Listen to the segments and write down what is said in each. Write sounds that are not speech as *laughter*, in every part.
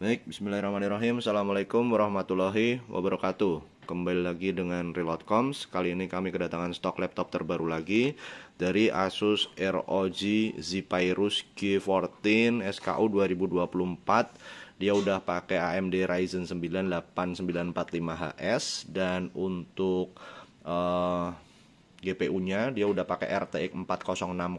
Baik, bismillahirrahmanirrahim. Assalamualaikum warahmatullahi wabarakatuh. Kembali lagi dengan Reload Kali ini kami kedatangan stok laptop terbaru lagi dari Asus ROG Zephyrus G14 SKU 2024. Dia udah pakai AMD Ryzen 9 8945HS dan untuk uh, GPU-nya dia udah pakai RTX 4060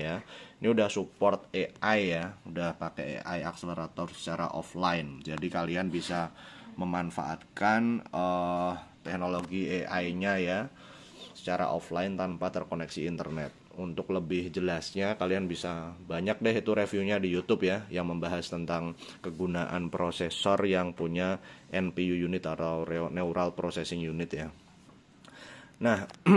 ya. Ini udah support AI ya, udah pakai AI accelerator secara offline. Jadi kalian bisa memanfaatkan uh, teknologi AI-nya ya secara offline tanpa terkoneksi internet. Untuk lebih jelasnya kalian bisa banyak deh itu reviewnya di YouTube ya yang membahas tentang kegunaan prosesor yang punya NPU unit atau neural processing unit ya. Nah, *clears throat*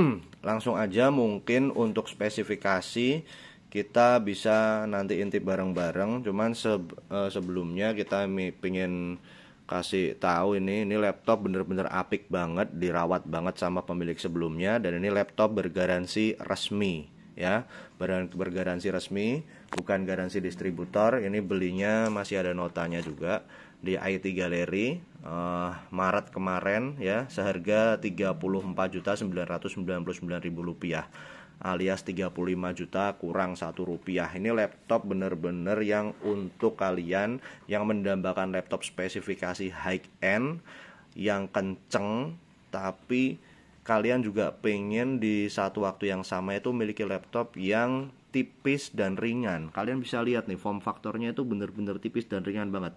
langsung aja mungkin untuk spesifikasi kita bisa nanti intip bareng-bareng. Cuman se eh, sebelumnya kita pengen kasih tahu ini ini laptop bener-bener apik banget, dirawat banget sama pemilik sebelumnya dan ini laptop bergaransi resmi ya. bergaransi resmi, bukan garansi distributor. Ini belinya masih ada notanya juga di IT Gallery uh, eh, Maret kemarin ya seharga ribu rupiah alias 35 juta kurang satu rupiah ini laptop bener-bener yang untuk kalian yang mendambakan laptop spesifikasi high end yang kenceng tapi kalian juga pengen di satu waktu yang sama itu memiliki laptop yang tipis dan ringan kalian bisa lihat nih form faktornya itu bener-bener tipis dan ringan banget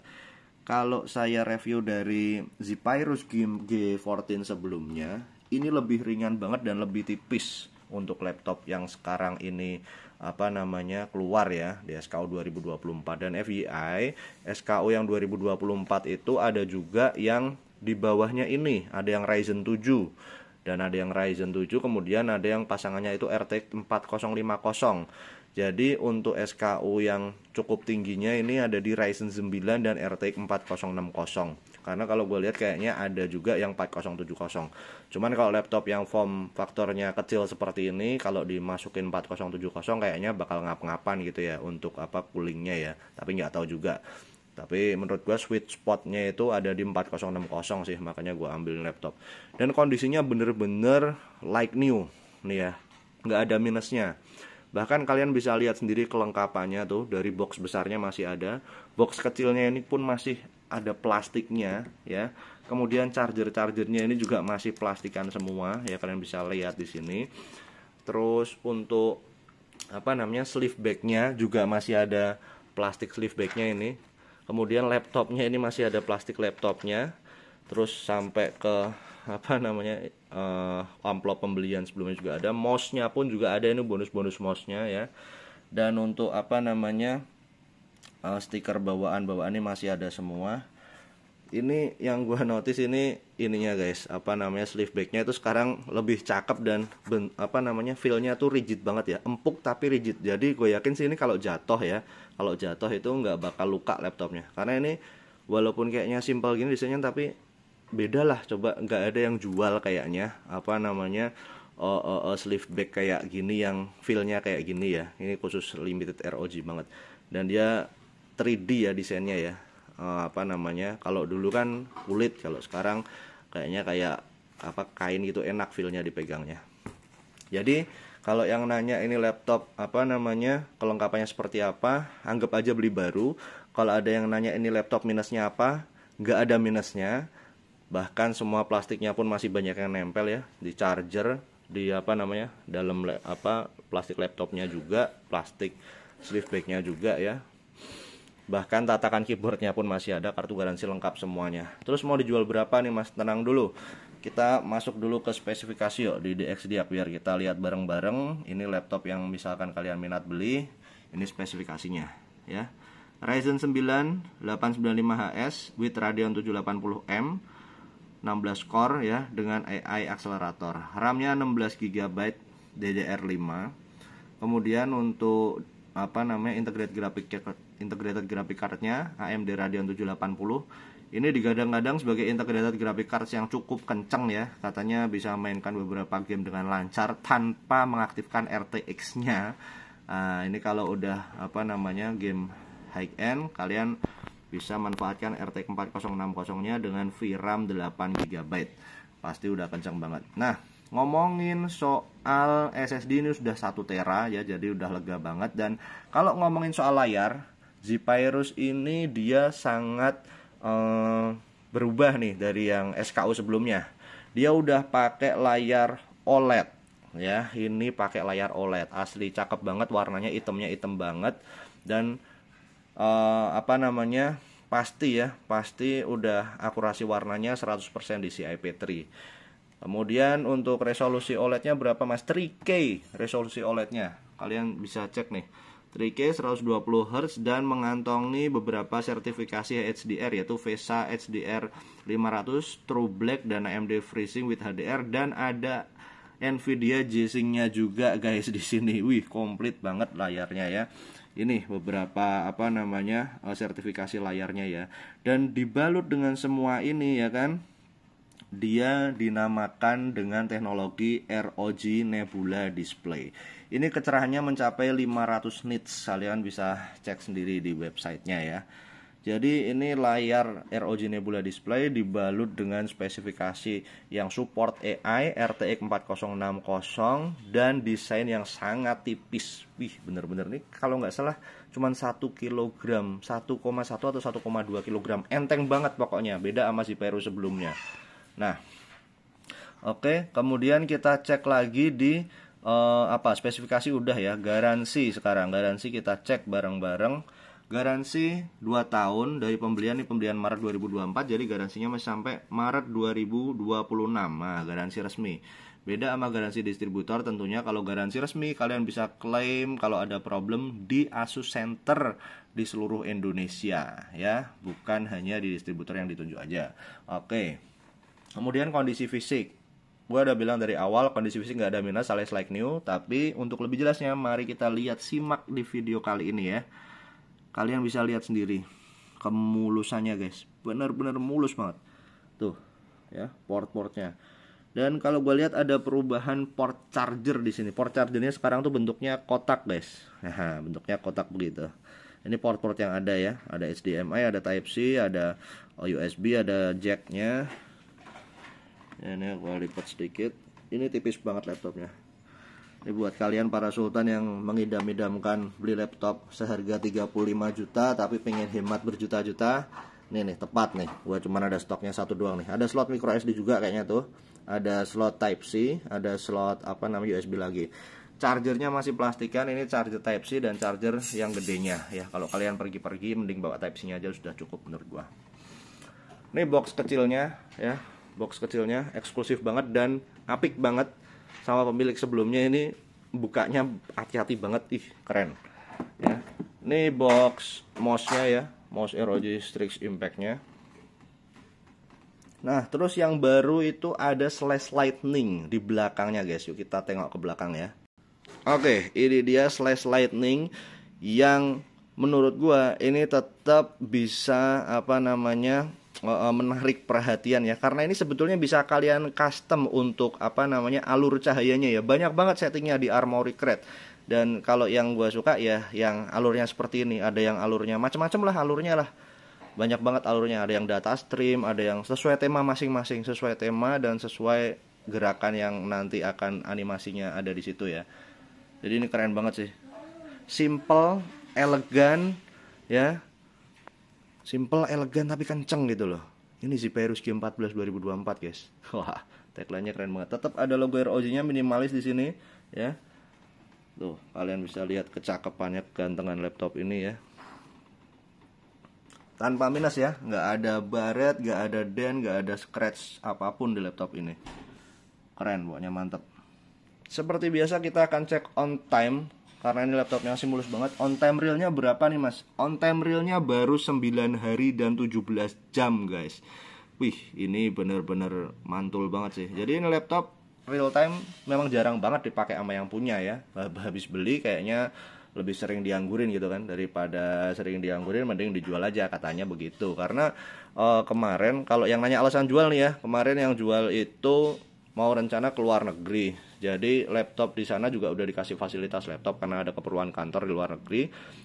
kalau saya review dari Zipyrus Game G14 sebelumnya, ini lebih ringan banget dan lebih tipis untuk laptop yang sekarang ini apa namanya keluar ya di SKU 2024 dan FEI SKU yang 2024 itu ada juga yang di bawahnya ini ada yang Ryzen 7 dan ada yang Ryzen 7 kemudian ada yang pasangannya itu RTX 4050 jadi untuk SKU yang cukup tingginya ini ada di Ryzen 9 dan RTX 4060. Karena kalau gue lihat kayaknya ada juga yang 4070. Cuman kalau laptop yang form faktornya kecil seperti ini kalau dimasukin 4070 kayaknya bakal ngap-ngapan gitu ya untuk apa coolingnya ya. Tapi nggak tahu juga. Tapi menurut gue sweet spotnya itu ada di 4060 sih makanya gue ambil laptop. Dan kondisinya bener-bener like new nih ya. Nggak ada minusnya Bahkan kalian bisa lihat sendiri kelengkapannya tuh dari box besarnya masih ada, box kecilnya ini pun masih ada plastiknya ya. Kemudian charger-chargernya ini juga masih plastikan semua ya kalian bisa lihat di sini. Terus untuk apa namanya sleeve bagnya juga masih ada plastik sleeve bagnya ini. Kemudian laptopnya ini masih ada plastik laptopnya. Terus sampai ke apa namanya uh, amplop pembelian sebelumnya juga ada mouse-nya pun juga ada ini bonus-bonus mouse-nya ya dan untuk apa namanya uh, stiker bawaan bawaan ini masih ada semua ini yang gue *laughs* notice ini ininya guys apa namanya sleeve bagnya itu sekarang lebih cakep dan ben, apa namanya feelnya tuh rigid banget ya empuk tapi rigid jadi gue yakin sih ini kalau jatuh ya kalau jatuh itu nggak bakal luka laptopnya karena ini walaupun kayaknya simpel gini desainnya tapi beda lah coba nggak ada yang jual kayaknya apa namanya uh, uh, uh, sleeve bag kayak gini yang feelnya kayak gini ya ini khusus limited ROG banget dan dia 3D ya desainnya ya uh, apa namanya kalau dulu kan kulit kalau sekarang kayaknya kayak apa kain gitu enak feelnya dipegangnya jadi kalau yang nanya ini laptop apa namanya kelengkapannya seperti apa anggap aja beli baru kalau ada yang nanya ini laptop minusnya apa nggak ada minusnya bahkan semua plastiknya pun masih banyak yang nempel ya di charger di apa namanya dalam apa plastik laptopnya juga plastik sleeve bagnya juga ya bahkan tatakan keyboardnya pun masih ada kartu garansi lengkap semuanya terus mau dijual berapa nih mas tenang dulu kita masuk dulu ke spesifikasi yuk di DXD biar kita lihat bareng-bareng ini laptop yang misalkan kalian minat beli ini spesifikasinya ya Ryzen 9 895HS with Radeon 780M 16 core ya dengan AI accelerator. RAM-nya 16 GB DDR5. Kemudian untuk apa namanya integrated graphic integrated graphic card-nya AMD Radeon 780 ini digadang-gadang sebagai integrated graphic card yang cukup kenceng ya katanya bisa mainkan beberapa game dengan lancar tanpa mengaktifkan RTX nya uh, ah, ini kalau udah apa namanya game high end kalian bisa manfaatkan RT 4060-nya dengan VRAM 8GB pasti udah kencang banget nah ngomongin soal SSD ini sudah 1 tera ya jadi udah lega banget dan kalau ngomongin soal layar Zipyrus ini dia sangat eh, berubah nih dari yang SKU sebelumnya dia udah pakai layar OLED ya ini pakai layar OLED asli cakep banget warnanya itemnya item banget dan uh, apa namanya pasti ya pasti udah akurasi warnanya 100% di CIP3 kemudian untuk resolusi OLED-nya berapa mas 3K resolusi OLED-nya kalian bisa cek nih 3K 120Hz dan mengantongi beberapa sertifikasi HDR yaitu VESA HDR 500, True Black dan AMD FreeSync with HDR dan ada Nvidia G-Sync-nya juga guys di sini. Wih, komplit banget layarnya ya. Ini beberapa apa namanya eh, sertifikasi layarnya ya. Dan dibalut dengan semua ini ya kan dia dinamakan dengan teknologi ROG Nebula Display. Ini kecerahannya mencapai 500 nits. Kalian bisa cek sendiri di websitenya ya. Jadi ini layar ROG Nebula Display dibalut dengan spesifikasi yang support AI RTX 4060 dan desain yang sangat tipis. Wih, bener-bener nih kalau nggak salah cuman 1 kg, 1,1 atau 1,2 kg. Enteng banget pokoknya, beda sama si Peru sebelumnya. Nah, oke, kemudian kita cek lagi di uh, apa spesifikasi udah ya, garansi sekarang. Garansi kita cek bareng-bareng Garansi 2 tahun dari pembelian ini pembelian Maret 2024 jadi garansinya masih sampai Maret 2026. Nah, garansi resmi. Beda sama garansi distributor tentunya kalau garansi resmi kalian bisa klaim kalau ada problem di Asus Center di seluruh Indonesia ya, bukan hanya di distributor yang ditunjuk aja. Oke. Kemudian kondisi fisik gue udah bilang dari awal kondisi fisik nggak ada minus alias like new tapi untuk lebih jelasnya mari kita lihat simak di video kali ini ya kalian bisa lihat sendiri kemulusannya guys bener-bener mulus banget tuh ya port-portnya dan kalau gue lihat ada perubahan port charger di sini port chargernya sekarang tuh bentuknya kotak guys nah *laughs* bentuknya kotak begitu ini port-port yang ada ya ada HDMI ada Type C ada USB ada jacknya ini gue lipat sedikit ini tipis banget laptopnya ini buat kalian para sultan yang mengidam-idamkan beli laptop seharga 35 juta tapi pengen hemat berjuta-juta. Nih nih tepat nih. Gua cuman ada stoknya satu doang nih. Ada slot micro SD juga kayaknya tuh. Ada slot type C, ada slot apa namanya USB lagi. Chargernya masih plastikan, ini charger type C dan charger yang gedenya ya. Kalau kalian pergi-pergi mending bawa type C-nya aja sudah cukup menurut gua. Ini box kecilnya ya. Box kecilnya eksklusif banget dan apik banget sama pemilik sebelumnya ini bukanya hati-hati banget ih keren ya ini box mouse-nya ya mouse ROG Strix Impact-nya nah terus yang baru itu ada slash lightning di belakangnya guys yuk kita tengok ke belakang ya Oke, ini dia slash lightning yang menurut gua ini tetap bisa apa namanya Eh, eh, menarik perhatian ya karena ini sebetulnya bisa kalian custom untuk apa namanya alur cahayanya ya banyak banget settingnya di Armory Crate dan kalau yang gue suka ya yang alurnya seperti ini ada yang alurnya macam-macam lah alurnya lah banyak banget alurnya ada yang data stream ada yang sesuai tema masing-masing sesuai tema dan sesuai gerakan yang nanti akan animasinya ada di situ ya jadi ini keren banget sih simple elegan ya simple, elegan tapi kenceng gitu loh. Ini Ziperus Q14 2024, guys. *laughs* Wah, tagline-nya keren banget. Tetap ada logo ROG-nya minimalis di sini, ya. Tuh, kalian bisa lihat kecakapannya, kegantengan laptop ini ya. Tanpa minus ya, nggak ada baret, nggak ada dent, nggak ada scratch apapun di laptop ini. Keren, pokoknya mantep. Seperti biasa kita akan cek on time karena ini laptopnya masih mulus banget on time realnya berapa nih mas on time realnya baru 9 hari dan 17 jam guys wih ini bener-bener mantul banget sih jadi ini laptop real time memang jarang banget dipakai sama yang punya ya habis beli kayaknya lebih sering dianggurin gitu kan daripada sering dianggurin mending dijual aja katanya begitu karena uh, kemarin kalau yang nanya alasan jual nih ya kemarin yang jual itu mau rencana keluar negeri jadi laptop di sana juga udah dikasih fasilitas laptop karena ada keperluan kantor di luar negeri.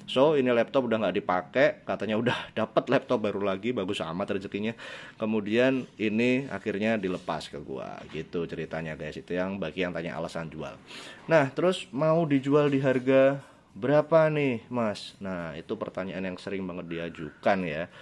So ini laptop udah nggak dipakai, katanya udah *laughs* dapat laptop baru lagi, bagus amat rezekinya. Kemudian ini akhirnya dilepas ke gua, gitu ceritanya guys. Itu yang bagi yang tanya alasan jual. Nah terus mau dijual di harga berapa nih mas? Nah itu pertanyaan yang sering banget diajukan ya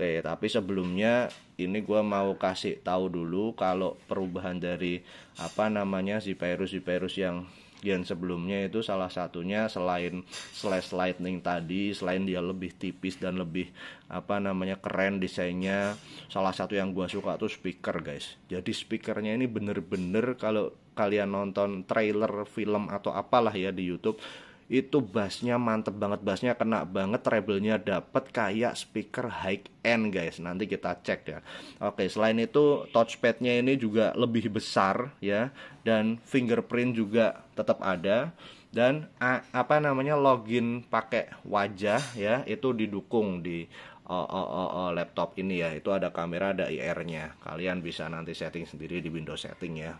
Oke, tapi sebelumnya ini gue mau kasih tahu dulu kalau perubahan dari apa namanya si virus si virus yang yang sebelumnya itu salah satunya selain slash lightning tadi selain dia lebih tipis dan lebih apa namanya keren desainnya salah satu yang gue suka tuh speaker guys jadi speakernya ini bener-bener kalau kalian nonton trailer film atau apalah ya di YouTube itu bassnya mantep banget bassnya kena banget treble-nya dapat kayak speaker high end guys nanti kita cek ya oke selain itu touchpadnya ini juga lebih besar ya dan fingerprint juga tetap ada dan apa namanya login pakai wajah ya itu didukung di oh, oh, oh, oh, laptop ini ya itu ada kamera ada IR-nya kalian bisa nanti setting sendiri di Windows setting ya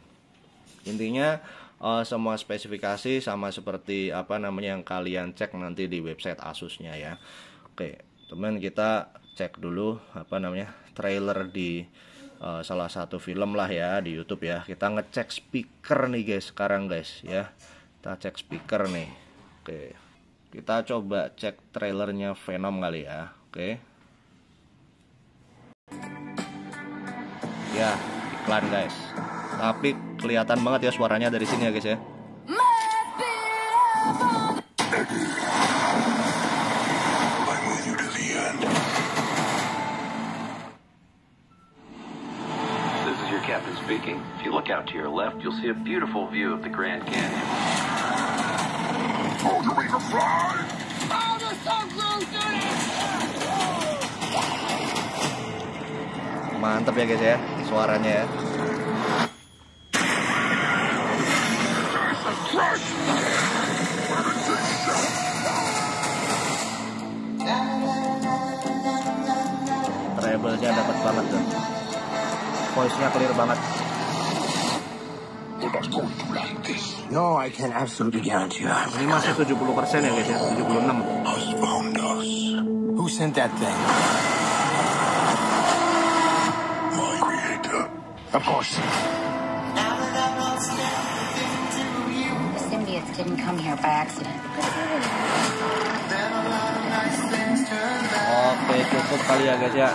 intinya uh, semua spesifikasi sama seperti apa namanya yang kalian cek nanti di website Asusnya ya. Oke, teman kita cek dulu apa namanya trailer di uh, salah satu film lah ya di YouTube ya. Kita ngecek speaker nih guys sekarang guys ya. Kita cek speaker nih. Oke. Kita coba cek trailernya Venom kali ya. Oke. Ya, iklan guys tapi kelihatan banget ya suaranya dari sini ya guys ya oh, oh, Mantap ya guys ya, suaranya ya. treble-nya dapat banget tuh. Voice-nya clear banget. No, I can absolutely guarantee you. Ini masih 70 persen ya guys ya, 76. Who sent that thing? My creator. Of course. didn't come here by accident. Oke, cukup kali ya guys ya.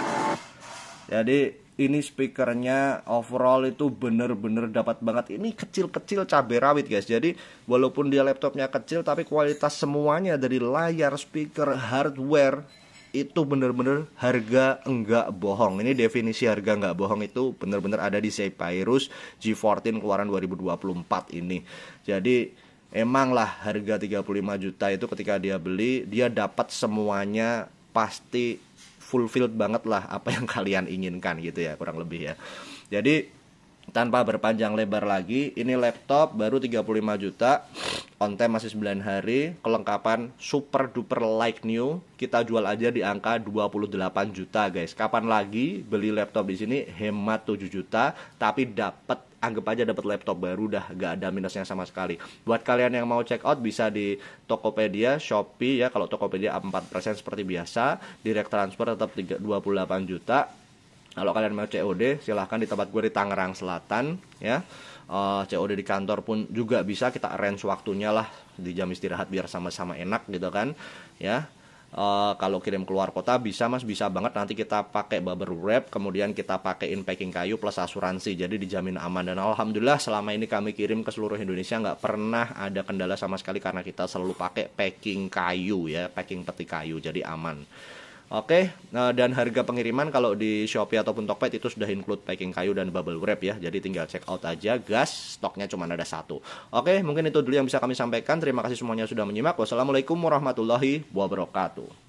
Jadi ini speakernya overall itu bener-bener dapat banget ini kecil-kecil cabai rawit guys jadi walaupun dia laptopnya kecil tapi kualitas semuanya dari layar speaker hardware itu bener-bener harga enggak bohong ini definisi harga enggak bohong itu bener-bener ada di Zephyrus G14 keluaran 2024 ini jadi emanglah harga 35 juta itu ketika dia beli dia dapat semuanya pasti fulfilled banget lah apa yang *laughs* kalian inginkan gitu ya kurang lebih ya jadi tanpa berpanjang lebar lagi ini laptop baru 35 juta on time masih 9 hari kelengkapan super duper like new kita jual aja di angka 28 juta guys kapan lagi beli laptop di sini hemat 7 juta tapi dapat anggap aja dapat laptop baru dah gak ada minusnya sama sekali buat kalian yang mau check out bisa di Tokopedia Shopee ya kalau Tokopedia 4% seperti biasa direct transfer tetap 28 juta kalau kalian mau COD silahkan di tempat gue di Tangerang Selatan ya uh, eh, COD di kantor pun juga bisa kita arrange waktunya lah di jam istirahat biar sama-sama enak gitu kan ya Eh, kalau kirim keluar kota bisa mas bisa banget nanti kita pakai bubble wrap kemudian kita pakaiin packing kayu plus asuransi jadi dijamin aman dan alhamdulillah selama ini kami kirim ke seluruh Indonesia nggak pernah ada kendala sama sekali karena kita selalu pakai packing kayu ya packing peti kayu jadi aman Oke, okay, eh, dan harga pengiriman kalau di Shopee ataupun Tokped itu sudah include packing kayu dan bubble wrap ya. Jadi tinggal check out aja, gas, stoknya cuma ada satu. Oke, okay, mungkin itu dulu yang bisa kami sampaikan. Terima kasih semuanya sudah menyimak. Wassalamualaikum warahmatullahi wabarakatuh.